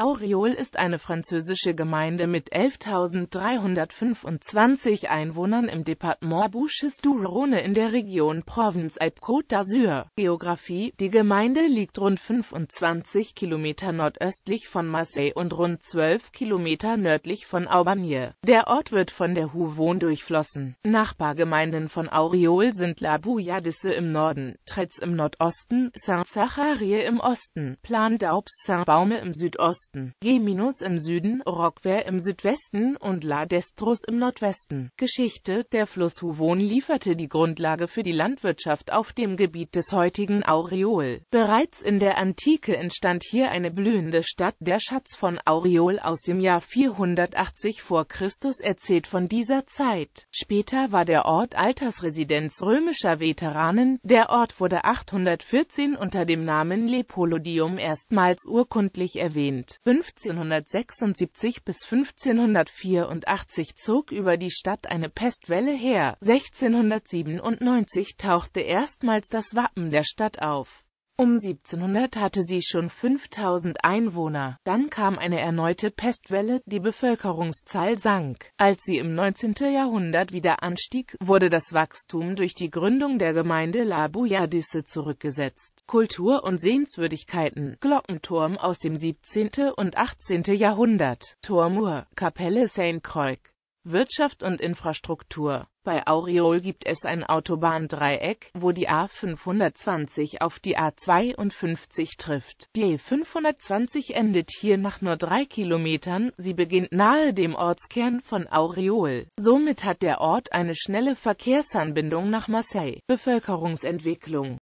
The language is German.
Auriol ist eine französische Gemeinde mit 11.325 Einwohnern im Departement Bouches-du-Rhône in der Region Provence-Alpes-Côte d'Azur. Geografie Die Gemeinde liegt rund 25 Kilometer nordöstlich von Marseille und rund 12 Kilometer nördlich von Aubagne. Der Ort wird von der Houvon durchflossen. Nachbargemeinden von Auriol sind La Bouillardisse im Norden, Tretz im Nordosten, Saint-Sacharrie im Osten, Plan d'Aubes Saint-Baume im Südosten, Osten, Geminus im Süden, Rockwehr im Südwesten und La Destrus im Nordwesten. Geschichte Der Fluss Huvon lieferte die Grundlage für die Landwirtschaft auf dem Gebiet des heutigen Aureol. Bereits in der Antike entstand hier eine blühende Stadt. Der Schatz von Aureol aus dem Jahr 480 vor Christus erzählt von dieser Zeit. Später war der Ort Altersresidenz römischer Veteranen. Der Ort wurde 814 unter dem Namen Lepolodium erstmals urkundlich erwähnt. 1576 bis 1584 zog über die Stadt eine Pestwelle her, 1697 tauchte erstmals das Wappen der Stadt auf um 1700 hatte sie schon 5000 Einwohner. Dann kam eine erneute Pestwelle, die Bevölkerungszahl sank. Als sie im 19. Jahrhundert wieder anstieg, wurde das Wachstum durch die Gründung der Gemeinde La Bouillardisse zurückgesetzt. Kultur und Sehenswürdigkeiten Glockenturm aus dem 17. und 18. Jahrhundert Tormur, Kapelle saint Croix Wirtschaft und Infrastruktur. Bei Auriol gibt es ein Autobahndreieck, wo die A520 auf die A52 trifft. Die E520 endet hier nach nur drei Kilometern, sie beginnt nahe dem Ortskern von Auriol. Somit hat der Ort eine schnelle Verkehrsanbindung nach Marseille. Bevölkerungsentwicklung